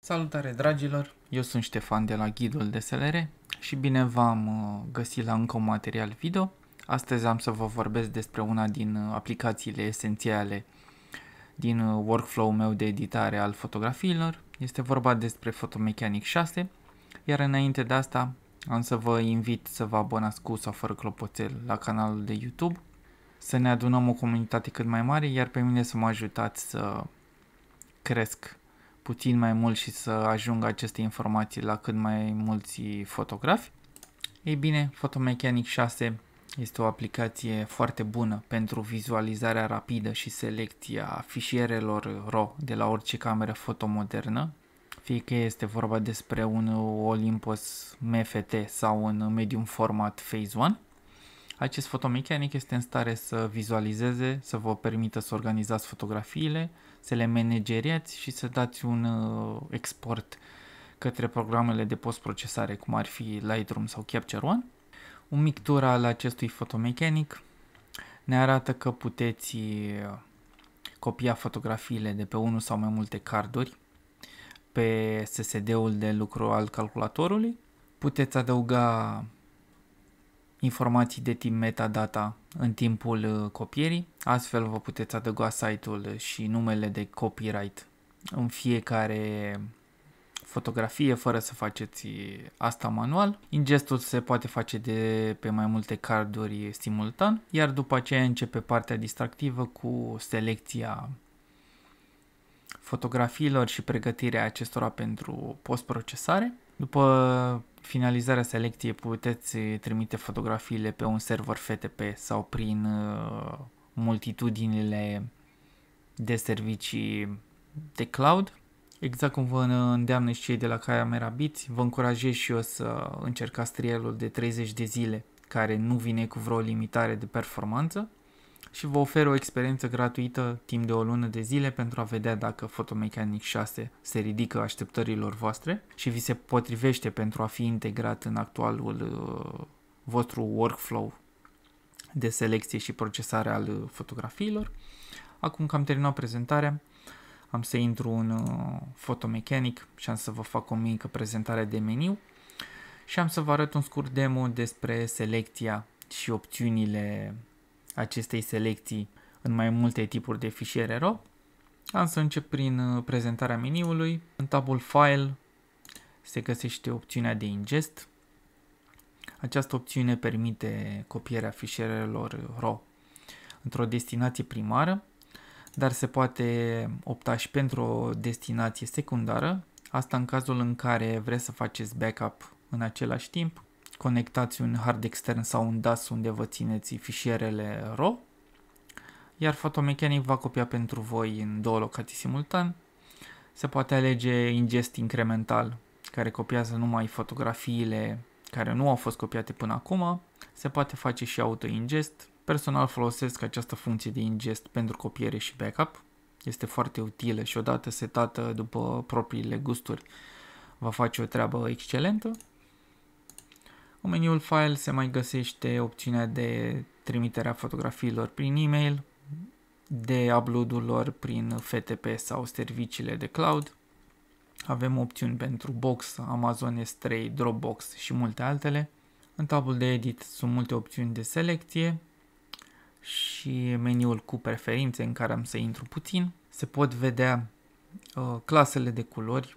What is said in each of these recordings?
Salutare dragilor, eu sunt Ștefan de la Ghidul de SLR și bine v-am uh, găsit la încă un material video. Astăzi am să vă vorbesc despre una din uh, aplicațiile esențiale din uh, workflow-ul meu de editare al fotografiilor. Este vorba despre Photomechanic 6, iar înainte de asta am să vă invit să vă abonați cu sau fără clopoțel la canalul de YouTube să ne adunăm o comunitate cât mai mare, iar pe mine să mă ajutați să cresc puțin mai mult și să ajungă aceste informații la cât mai mulți fotografi. Ei bine, Photomechanic 6 este o aplicație foarte bună pentru vizualizarea rapidă și selecția fișierelor RAW de la orice cameră fotomodernă, fie că este vorba despre un Olympus MFT sau un medium format Phase 1 acest fotomechanic este în stare să vizualizeze, să vă permită să organizați fotografiile, să le manageriați și să dați un uh, export către programele de postprocesare cum ar fi Lightroom sau Capture One. Un mic tur al acestui fotomechanic ne arată că puteți uh, copia fotografiile de pe unul sau mai multe carduri pe SSD-ul de lucru al calculatorului. Puteți adăuga informații de tip metadata în timpul uh, copierii, astfel vă puteți adăuga site-ul și numele de copyright în fiecare fotografie fără să faceți uh, asta manual. Ingestul se poate face de pe mai multe carduri simultan, iar după aceea începe partea distractivă cu selecția fotografiilor și pregătirea acestora pentru postprocesare. După finalizarea selecției puteți eh, trimite fotografiile pe un server FTP sau prin eh, multitudinile de servicii de cloud. Exact cum vă îndeamnă și cei de la Camera Bits, vă încurajez și eu să încercați trialul de 30 de zile care nu vine cu vreo limitare de performanță și vă ofer o experiență gratuită timp de o lună de zile pentru a vedea dacă Photomechanic 6 se ridică așteptărilor voastre și vi se potrivește pentru a fi integrat în actualul uh, vostru workflow de selecție și procesare al uh, fotografiilor. Acum că am terminat prezentarea, am să intru în uh, Photomechanic și am să vă fac o mică prezentare de meniu și am să vă arăt un scurt demo despre selecția și opțiunile acestei selecții în mai multe tipuri de fișiere RAW. Am să încep prin uh, prezentarea meniului. În tabul File se găsește opțiunea de ingest. Această opțiune permite copierea fișierelor RAW într-o destinație primară, dar se poate opta și pentru o destinație secundară, asta în cazul în care vreți să faceți backup în același timp conectați un hard extern sau un DAS unde vă țineți fișierele RAW, iar Photomechanic va copia pentru voi în două locații simultan. Se poate alege ingest incremental, care copiază numai fotografiile care nu au fost copiate până acum. Se poate face și auto-ingest. Personal folosesc această funcție de ingest pentru copiere și backup. Este foarte utilă și odată setată după propriile gusturi va face o treabă excelentă. În meniul File se mai găsește opțiunea de trimiterea fotografiilor prin e-mail, de upload-ul lor prin FTP sau serviciile de cloud. Avem opțiuni pentru Box, Amazon S3, Dropbox și multe altele. În tabul de edit sunt multe opțiuni de selecție și meniul cu preferințe în care am să intru puțin. Se pot vedea uh, clasele de culori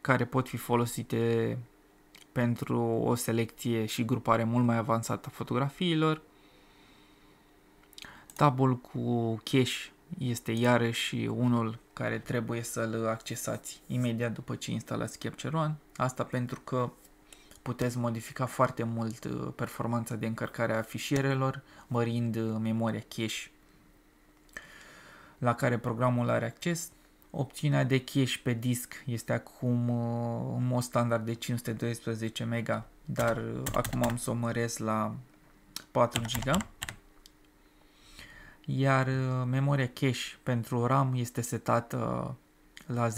care pot fi folosite pentru o selecție și grupare mult mai avansată a fotografiilor. Tabul cu cache este iarăși unul care trebuie să-l accesați imediat după ce instalați Capture One. Asta pentru că puteți modifica foarte mult uh, performanța de încărcare a fișierelor, mărind uh, memoria cache la care programul are acces Opțiunea de cache pe disc este acum uh, în mod standard de 512 MB, dar uh, acum am să o măresc la 4 GB. Iar uh, memoria cache pentru RAM este setată la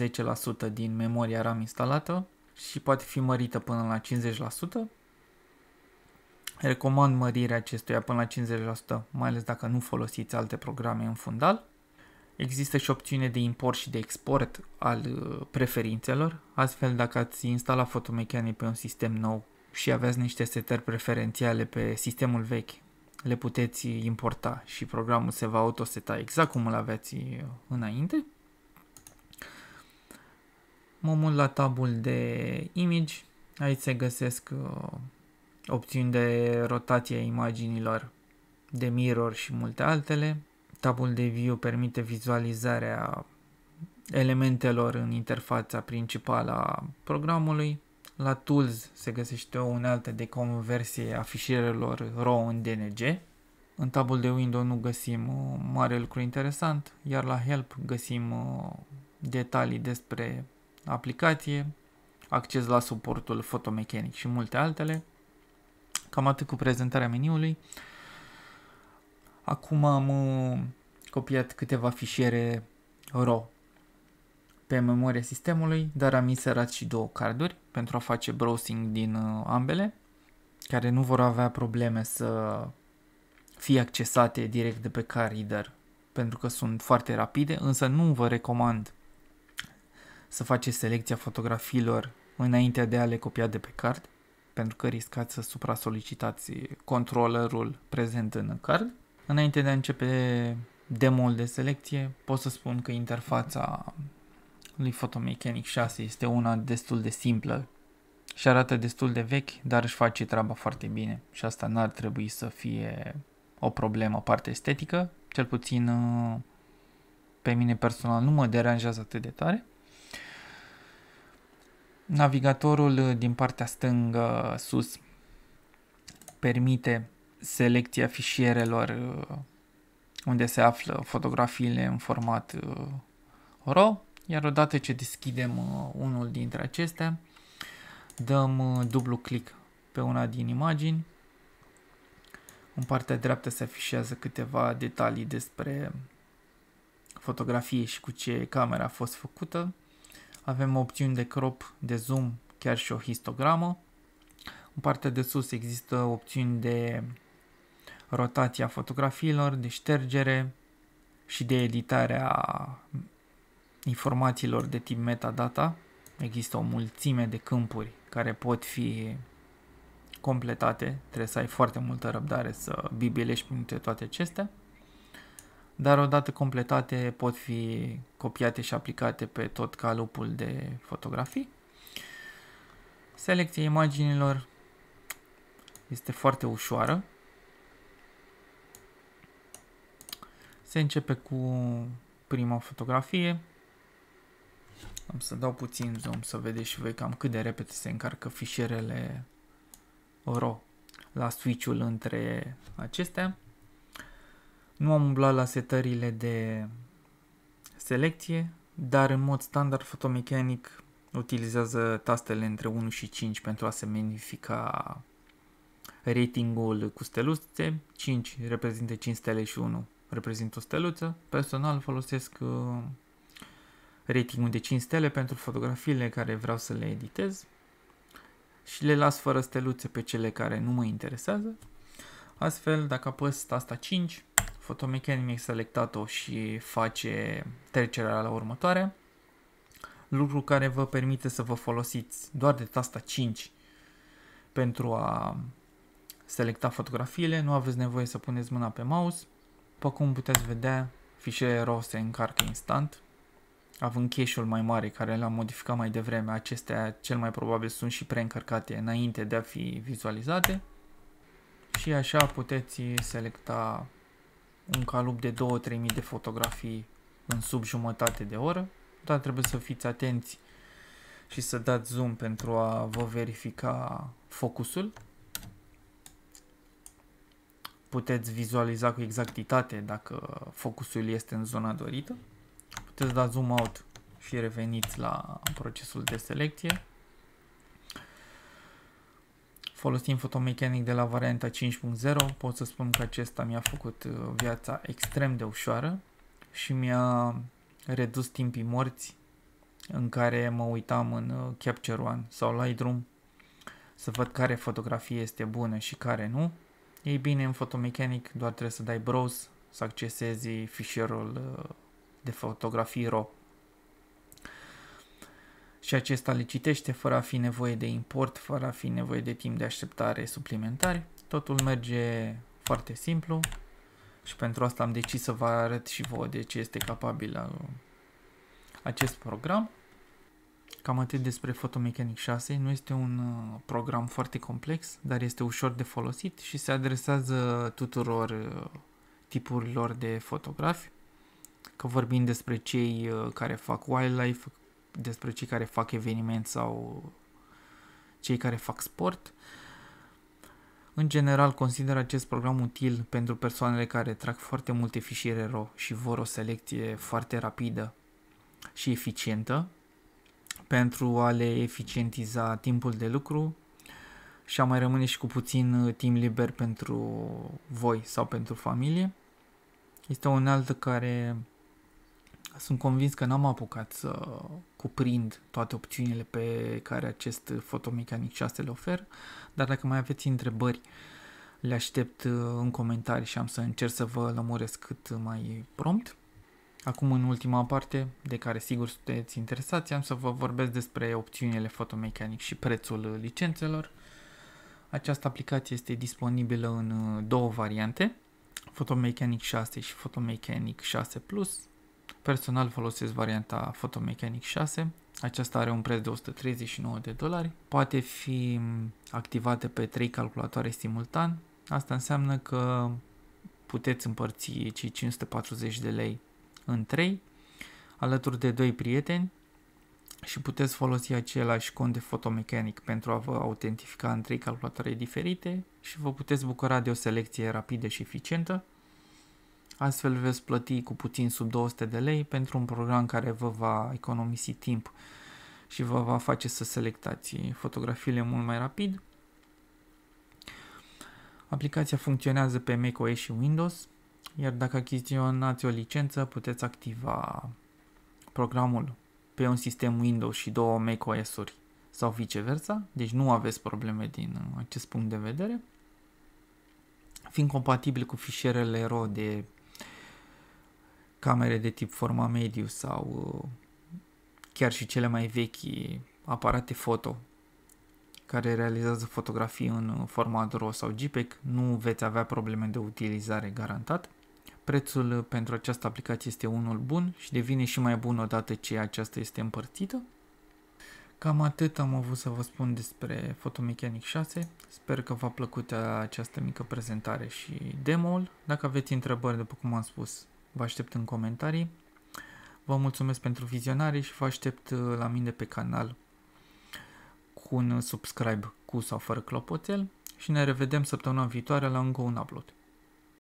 10% din memoria RAM instalată și poate fi mărită până la 50%. Recomand mărirea acestuia până la 50%, mai ales dacă nu folosiți alte programe în fundal. Există și opțiune de import și de export al uh, preferințelor, astfel dacă ați instalat fotomechanii pe un sistem nou și aveți niște setări preferențiale pe sistemul vechi, le puteți importa și programul se va autoseta exact cum îl aveți uh, înainte. Mă mut la tabul de image, aici se găsesc uh, opțiuni de rotație a imaginilor, de mirror și multe altele. Tabul de view permite vizualizarea elementelor în interfața principală a programului. La Tools se găsește o unealtă de conversie a fișierelor RAW în DNG. În tabul de window nu găsim uh, mare lucru interesant, iar la Help găsim uh, detalii despre aplicație, acces la suportul fotomechanic și multe altele. Cam atât cu prezentarea meniului. Acum am uh, copiat câteva fișiere RAW pe memoria sistemului, dar am inserat și două carduri pentru a face browsing din uh, ambele, care nu vor avea probleme să fie accesate direct de pe car reader pentru că sunt foarte rapide, însă nu vă recomand să faceți selecția fotografiilor înainte de a le copia de pe card, pentru că riscați să supra-solicitați controllerul prezent în card. Înainte de a începe demo de selecție, pot să spun că interfața lui Photomechanic 6 este una destul de simplă și arată destul de vechi, dar își face treaba foarte bine și asta n-ar trebui să fie o problemă parte estetică, cel puțin uh, pe mine personal nu mă deranjează atât de tare. Navigatorul uh, din partea stângă sus permite selecția fișierelor uh, unde se află fotografiile în format uh, RAW, iar odată ce deschidem uh, unul dintre acestea, dăm dublu click pe una din imagini. În partea dreaptă se afișează câteva detalii despre fotografie și cu ce camera a fost făcută. Avem opțiuni de crop, de zoom, chiar și o histogramă. În partea de sus există opțiuni de rotația fotografiilor, de ștergere și de editarea informațiilor de tip metadata. Există o mulțime de câmpuri care pot fi completate, trebuie să ai foarte multă răbdare să bibilești printre toate acestea, dar odată completate pot fi copiate și aplicate pe tot calupul de fotografii. Selecția imaginilor este foarte ușoară, Se începe cu prima fotografie. Am să dau puțin zoom să vedeți și voi cam cât de repede se încarcă fișierele RAW la switch-ul între acestea. Nu am umblat la setările de selecție, dar în mod standard fotomecanic utilizează tastele între 1 și 5 pentru a se menifica ratingul cu steluțe, 5 reprezintă 5 stele și 1 reprezint o steluță. Personal folosesc uh, ratingul de 5 stele pentru fotografiile care vreau să le editez și le las fără steluțe pe cele care nu mă interesează. Astfel, dacă apăs tasta 5, fotomecanic mi-a selectat-o și face trecerea la următoare, lucru care vă permite să vă folosiți doar de tasta 5 pentru a selecta fotografiile, nu aveți nevoie să puneți mâna pe mouse, după cum puteți vedea, fișele RAW se încarcă instant. Având cache-ul mai mare care l-am modificat mai devreme, acestea cel mai probabil sunt și preîncărcate înainte de a fi vizualizate. Și așa puteți selecta un calup de 2-3.000 de fotografii în sub jumătate de oră, dar trebuie să fiți atenți și să dați zoom pentru a vă verifica focusul puteți vizualiza cu exactitate dacă focusul este în zona dorită. Puteți da zoom out și reveniți la procesul de selecție. Folosind fotomechanic de la varianta 5.0, pot să spun că acesta mi-a făcut uh, viața extrem de ușoară și mi-a redus timpii morți în care mă uitam în uh, Capture One sau Lightroom să văd care fotografie este bună și care nu. Ei bine, în fotomechanic doar trebuie să dai browse, să accesezi fișierul uh, de fotografii RAW. Și acesta le citește fără a fi nevoie de import, fără a fi nevoie de timp de așteptare suplimentari. Totul merge foarte simplu și pentru asta am decis să vă arăt și vouă de ce este capabil uh, acest program. Cam atât despre Photomechanic 6. Nu este un uh, program foarte complex, dar este ușor de folosit și se adresează tuturor uh, tipurilor de fotografi. Că vorbim despre cei uh, care fac wildlife, despre cei care fac eveniment sau cei care fac sport. În general, consider acest program util pentru persoanele care trag foarte multe fișiere RAW și vor o selecție foarte rapidă și eficientă, pentru a le eficientiza timpul de lucru și a mai rămâne și cu puțin uh, timp liber pentru voi sau pentru familie. Este o unealtă care sunt convins că n-am apucat să cuprind toate opțiunile pe care acest fotomecanic 6 le ofer, dar dacă mai aveți întrebări, le aștept uh, în comentarii și am să încerc să vă lămuresc cât mai prompt. Acum, în ultima parte, de care sigur sunteți interesați, am să vă vorbesc despre opțiunile fotomecanic și prețul uh, licențelor. Această aplicație este disponibilă în uh, două variante, Photomechanic 6 și Photomechanic 6 Plus. Personal folosesc varianta Photomechanic 6. Aceasta are un preț de 139 de dolari. Poate fi mm, activată pe 3 calculatoare simultan. Asta înseamnă că puteți împărți cei 540 de lei în 3 alături de doi prieteni și puteți folosi același cont de fotomecanic pentru a vă autentifica în trei calculatoare diferite și vă puteți bucura de o selecție rapidă și eficientă. Astfel veți plăti cu puțin sub 200 de lei pentru un program care vă va economisi timp și vă va face să selectați fotografiile mult mai rapid. Aplicația funcționează pe macOS și Windows, iar dacă achiziționați o licență, puteți activa programul pe un sistem Windows și două macOS-uri sau viceversa, deci nu aveți probleme din acest punct de vedere. Fiind compatibil cu fișierele ro de camere de tip forma mediu sau uh, chiar și cele mai vechi aparate foto care realizează fotografii în format RAW sau JPEG, nu veți avea probleme de utilizare garantat. Prețul pentru această aplicație este unul bun și devine și mai bun odată ce aceasta este împărțită. Cam atât am avut să vă spun despre Photomechanic 6. Sper că v-a plăcut această mică prezentare și demo-ul. Dacă aveți întrebări, după cum am spus, vă aștept în comentarii. Vă mulțumesc pentru vizionare și vă aștept la mine pe canal cu un subscribe cu sau fără clopoțel și ne revedem săptămâna viitoare la încă un upload.